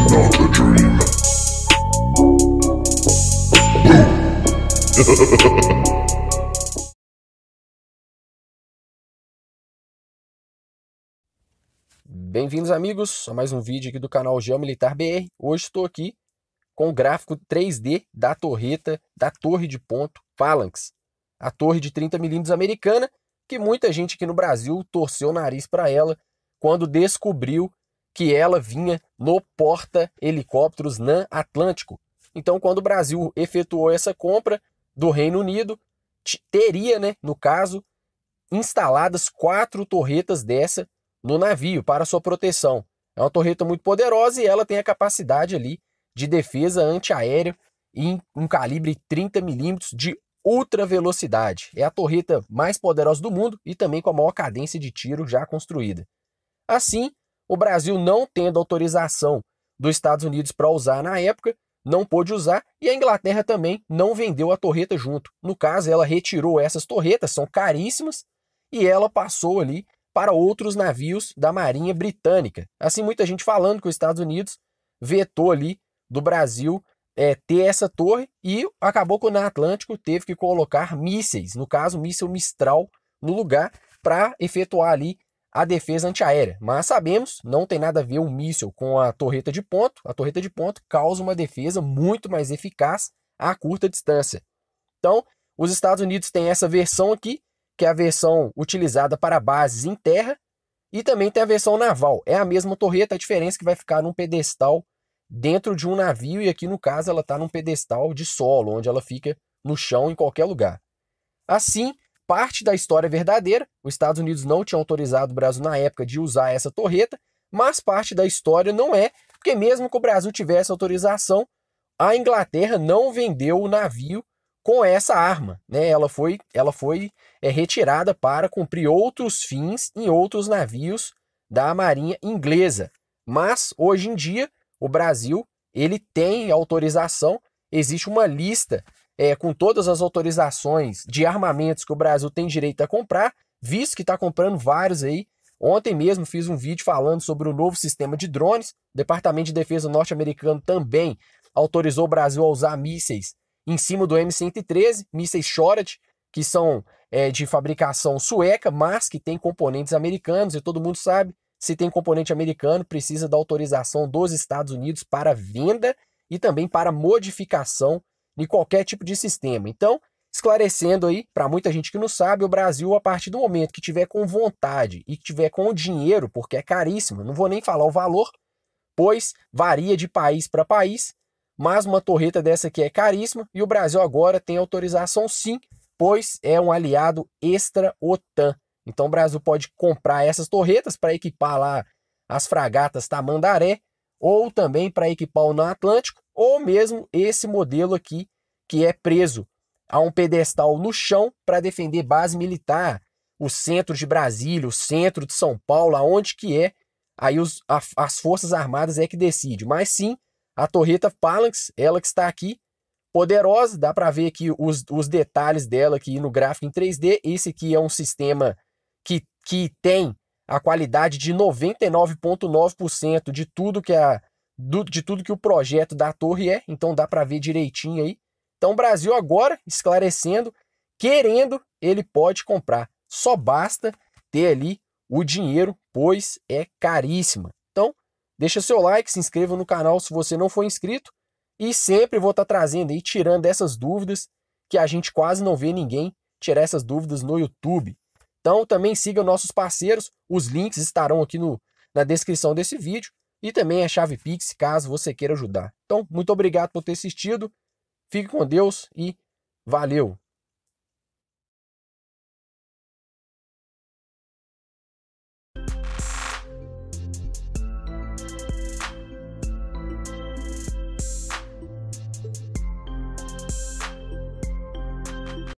not a dream. Bem-vindos, amigos, a mais um vídeo aqui do canal Geomilitar BR. Hoje estou aqui com o gráfico 3D da torreta da torre de ponto Phalanx, a torre de 30 milímetros americana, que muita gente aqui no Brasil torceu o nariz para ela quando descobriu que ela vinha no porta-helicópteros NAM-Atlântico. Então, quando o Brasil efetuou essa compra do Reino Unido, teria, né, no caso, instaladas quatro torretas dessa no navio para sua proteção. É uma torreta muito poderosa e ela tem a capacidade ali de defesa antiaérea em um calibre 30 milímetros de ultra velocidade. É a torreta mais poderosa do mundo e também com a maior cadência de tiro já construída. Assim, o Brasil não tendo autorização dos Estados Unidos para usar na época, não pôde usar, e a Inglaterra também não vendeu a torreta junto. No caso, ela retirou essas torretas, são caríssimas, e ela passou ali para outros navios da Marinha Britânica. Assim, muita gente falando que os Estados Unidos vetou ali do Brasil é, ter essa torre e acabou que o Atlântico teve que colocar mísseis, no caso, míssil Mistral, no lugar para efetuar ali a defesa antiaérea. Mas sabemos, não tem nada a ver o míssil com a torreta de ponto. A torreta de ponto causa uma defesa muito mais eficaz a curta distância. Então, os Estados Unidos têm essa versão aqui, que é a versão utilizada para bases em terra, e também tem a versão naval. É a mesma torreta, a diferença é que vai ficar num pedestal dentro de um navio, e aqui no caso ela está num pedestal de solo, onde ela fica no chão em qualquer lugar. Assim, parte da história verdadeira. Os Estados Unidos não tinham autorizado o Brasil na época de usar essa torreta, mas parte da história não é, porque mesmo que o Brasil tivesse autorização, a Inglaterra não vendeu o navio com essa arma, né? Ela foi, ela foi é, retirada para cumprir outros fins em outros navios da Marinha inglesa. Mas hoje em dia o Brasil ele tem autorização. Existe uma lista é, com todas as autorizações de armamentos que o Brasil tem direito a comprar, visto que está comprando vários aí. Ontem mesmo fiz um vídeo falando sobre o novo sistema de drones. O Departamento de Defesa norte-americano também autorizou o Brasil a usar mísseis em cima do M113, mísseis Shorad, que são é, de fabricação sueca, mas que tem componentes americanos, e todo mundo sabe, se tem componente americano, precisa da autorização dos Estados Unidos para venda e também para modificação em qualquer tipo de sistema. Então, esclarecendo aí para muita gente que não sabe, o Brasil, a partir do momento que tiver com vontade e que tiver com o dinheiro, porque é caríssimo, não vou nem falar o valor, pois varia de país para país, mas uma torreta dessa aqui é caríssima e o Brasil agora tem autorização sim, pois é um aliado extra-OTAN. Então o Brasil pode comprar essas torretas para equipar lá as fragatas Tamandaré ou também para equipar o Não Atlântico ou mesmo esse modelo aqui, que é preso a um pedestal no chão para defender base militar, o centro de Brasília, o centro de São Paulo, aonde que é, aí os, a, as Forças Armadas é que decide. Mas sim, a torreta Phalanx, ela que está aqui, poderosa, dá para ver aqui os, os detalhes dela aqui no gráfico em 3D. Esse aqui é um sistema que, que tem a qualidade de 99,9% de tudo que a do, de tudo que o projeto da torre é, então dá para ver direitinho aí. Então o Brasil agora esclarecendo, querendo, ele pode comprar. Só basta ter ali o dinheiro, pois é caríssima. Então, deixa seu like, se inscreva no canal se você não for inscrito e sempre vou estar tá trazendo e tirando essas dúvidas que a gente quase não vê ninguém tirar essas dúvidas no YouTube. Então, também siga nossos parceiros, os links estarão aqui no, na descrição desse vídeo e também a chave Pix, caso você queira ajudar. Então, muito obrigado por ter assistido. Fique com Deus e valeu!